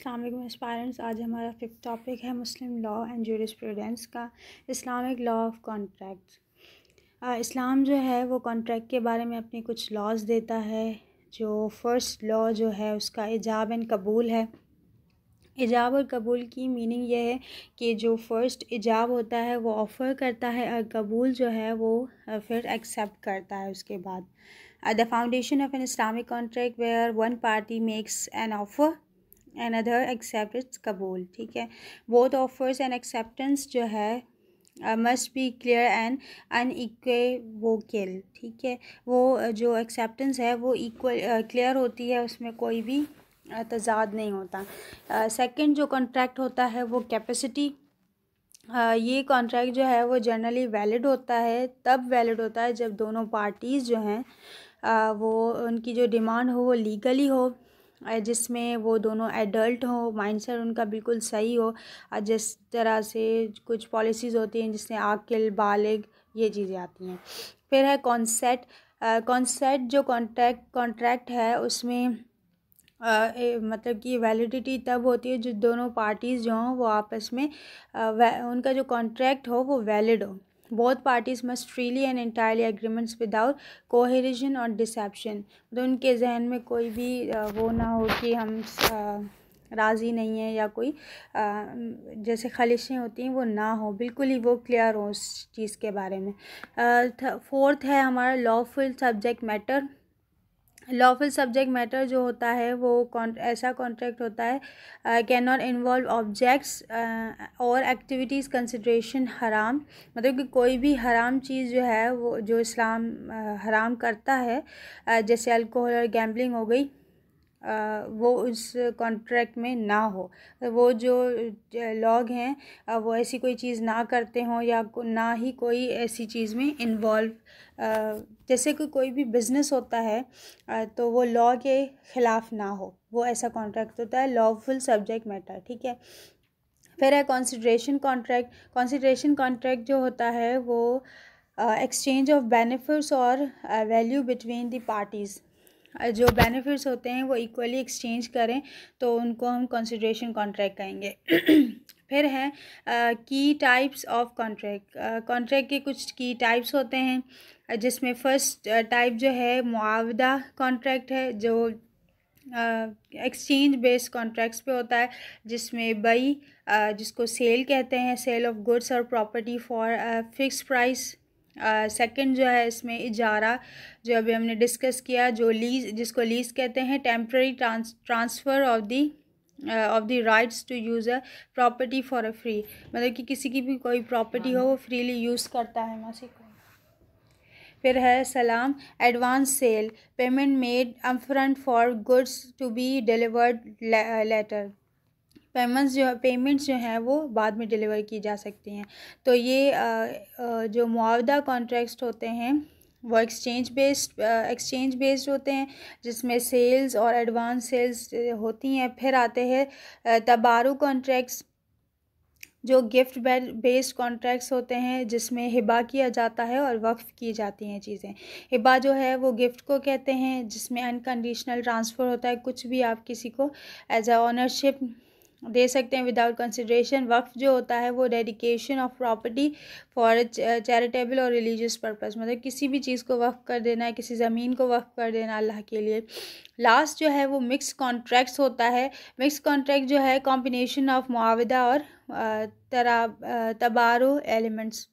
अल्लाम एस्पायरेंट्स आज हमारा फिफ्थ टॉपिक है मुस्लिम लॉ एंड जूरिस्प्रूडेंस का इस्लामिक लॉ ऑफ कॉन्ट्रैक्ट इस्लाम जो है वो कॉन्ट्रैक्ट के बारे में अपने कुछ लॉज देता है जो फर्स्ट लॉ जो है उसका इजाब एंड कबूल है इजाब और कबूल की मीनिंग यह है कि जो फ़र्स्ट इजाब होता है वो ऑफ़र करता है और कबूल जो है वो फिर एक्सेप्ट करता है उसके बाद the foundation of an Islamic contract where one party makes an offer and other accept कबूल ठीक है बोथ ऑफर्स एंड एक्सेप्टेंस जो है must be clear and unequivocal ठीक है वो uh, जो एक्सेप्टेंस है वो इक्वल क्लियर uh, होती है उसमें कोई भी uh, तजाद नहीं होता सेकंड uh, जो कॉन्ट्रैक्ट होता है वो कैपेसिटी uh, ये कॉन्ट्रैक्ट जो है वो जनरली वैलिड होता है तब वैलिड होता है जब दोनों पार्टीज़ जो हैं uh, वो उनकी जो डिमांड हो वो लीगली हो जिसमें वो दोनों एडल्ट हो माइंडसेट उनका बिल्कुल सही हो और जिस तरह से कुछ पॉलिसीज़ होती हैं जिसमें आकिल बालिग ये चीज़ें आती हैं फिर है कॉन्सेट कॉन्सेट जो कॉन्ट्रैक्ट कॉन्ट्रैक्ट है उसमें आ, ए, मतलब कि वैलिडिटी तब होती है जो दोनों पार्टीज़ जो हों वो आपस में आ, उनका जो कॉन्ट्रैक्ट हो वो वैलिड हो both parties must freely and entirely agreements without coercion और डिसेप्शन तो उनके जहन में कोई भी वो ना हो कि हम राज़ी नहीं है या कोई जैसे खलिशें होती हैं वो ना हो बिल्कुल ही वो क्लियर हो उस चीज़ के बारे में फोर्थ है हमारा lawful subject matter lawful subject matter जो होता है वो कॉन्ट ऐसा कॉन्ट्रैक्ट होता है कैन नॉट इन्वॉल्व ऑब्जेक्ट्स और एक्टिविटीज़ कंसिड्रेशन हराम मतलब कि कोई भी हराम चीज़ जो है वो जो इस्लाम uh, हराम करता है uh, जैसे अल्कोहल और गैम्बलिंग हो गई वो उस कॉन्ट्रैक्ट में ना हो वो जो लोग हैं वो ऐसी कोई चीज़ ना करते हों या ना ही कोई ऐसी चीज़ में इन्वॉल्व जैसे कि कोई भी बिज़नेस होता है तो वो लॉ के ख़िलाफ़ ना हो वो ऐसा कॉन्ट्रैक्ट होता है लॉफुल सब्जेक्ट मैटर ठीक है फिर है कॉन्सिड्रेशन कॉन्ट्रैक्ट कॉन्सिड्रेशन कॉन्ट्रैक्ट जो होता है वो एक्सचेंज ऑफ बेनिफिट्स और वैल्यू बिटवीन द पार्टीज़ जो बेनिफिट्स होते हैं वो इक्वली एक्सचेंज करें तो उनको हम कंसिड्रेशन कॉन्ट्रैक्ट कहेंगे फिर है की टाइप्स ऑफ कॉन्ट्रैक्ट कॉन्ट्रैक्ट के कुछ की टाइप्स होते हैं जिसमें फ़र्स्ट टाइप जो है मुआवदा कॉन्ट्रैक्ट है जो एक्सचेंज बेस्ड कॉन्ट्रैक्ट्स पे होता है जिसमें बई uh, जिसको सेल कहते हैं सेल ऑफ गुड्स और property for fix price second जो है इसमें इजारा जो अभी हमने डिस्कस किया जो लीज जिसको लीज कहते हैं temporary transfer of the of the rights to use a property for a free मतलब कि किसी की भी कोई प्रॉपर्टी हो वो फ्रीली यूज़ करता है मौसी को फिर है सलाम advance sale payment made up front for goods to be delivered later payments जो पेमेंट्स जो हैं वो बाद में डिलीवर की जा सकती हैं तो ये जो मुआवदा कॉन्ट्रैक्ट होते हैं वो एक्सचेंज बेस्ड एक्सचेंज बेस्ड होते हैं जिसमें सेल्स और एडवांस सेल्स होती हैं फिर आते हैं तबारू कॉन्ट्रैक्ट्स जो गिफ्ट बेस्ड कॉन्ट्रैक्ट्स होते हैं जिसमें हिबा किया जाता है और वक्फ़ की जाती हैं चीज़ें हिबा जो है वो गिफ्ट को कहते हैं जिसमें अनकंडीशनल ट्रांसफ़र होता है कुछ भी आप किसी को एज अ ऑनरशिप दे सकते हैं विदाउट कंसिड्रेशन वक्फ जो होता है वो dedication of property for charitable और रिलीजियस पर्पस मतलब किसी भी चीज़ को वक्फ कर देना है किसी ज़मीन को वक्फ कर देना अल्लाह के लिए लास्ट जो है वो मिक्स कॉन्ट्रैक्ट्स होता है मिक्स कॉन्ट्रैक्ट जो है कॉम्बिनेशन ऑफ मुआवदा और तरा तबारो एलिमेंट्स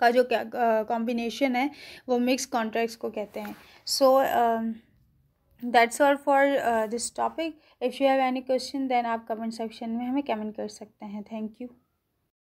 का जो कॉम्बिनेशन है वो मिक्स कॉन्ट्रैक्ट्स को कहते हैं so so, uh, that's all for this topic if you have any question then आप कमेंट सेक्शन में हमें कमेंट कर सकते हैं थैंक यू